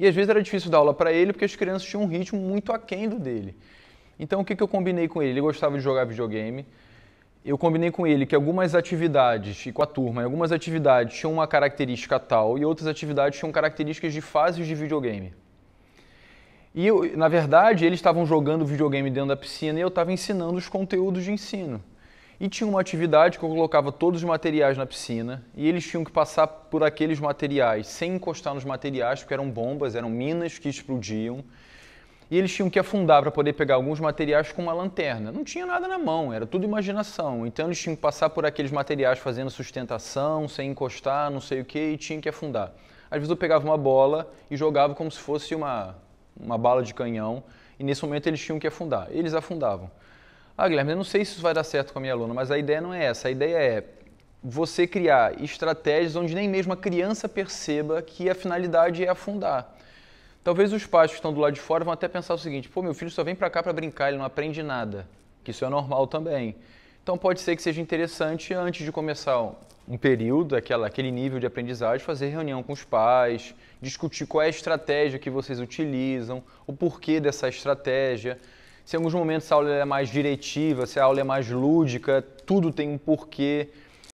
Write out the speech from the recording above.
E às vezes era difícil dar aula para ele porque as crianças tinham um ritmo muito aquém do dele. Então o que, que eu combinei com ele? Ele gostava de jogar videogame. Eu combinei com ele que algumas atividades, e com a turma, algumas atividades tinham uma característica tal e outras atividades tinham características de fases de videogame. E eu, na verdade, eles estavam jogando videogame dentro da piscina e eu estava ensinando os conteúdos de ensino. E tinha uma atividade que eu colocava todos os materiais na piscina e eles tinham que passar por aqueles materiais sem encostar nos materiais, porque eram bombas, eram minas que explodiam. E eles tinham que afundar para poder pegar alguns materiais com uma lanterna. Não tinha nada na mão, era tudo imaginação. Então eles tinham que passar por aqueles materiais fazendo sustentação, sem encostar, não sei o que, e tinham que afundar. Às vezes eu pegava uma bola e jogava como se fosse uma, uma bala de canhão, e nesse momento eles tinham que afundar. Eles afundavam ah, Guilherme, eu não sei se isso vai dar certo com a minha aluna, mas a ideia não é essa. A ideia é você criar estratégias onde nem mesmo a criança perceba que a finalidade é afundar. Talvez os pais que estão do lado de fora vão até pensar o seguinte: pô, meu filho só vem para cá para brincar, ele não aprende nada, que isso é normal também. Então pode ser que seja interessante, antes de começar um período, aquela, aquele nível de aprendizagem, fazer reunião com os pais, discutir qual é a estratégia que vocês utilizam, o porquê dessa estratégia. Se em alguns momentos a aula é mais diretiva, se a aula é mais lúdica, tudo tem um porquê.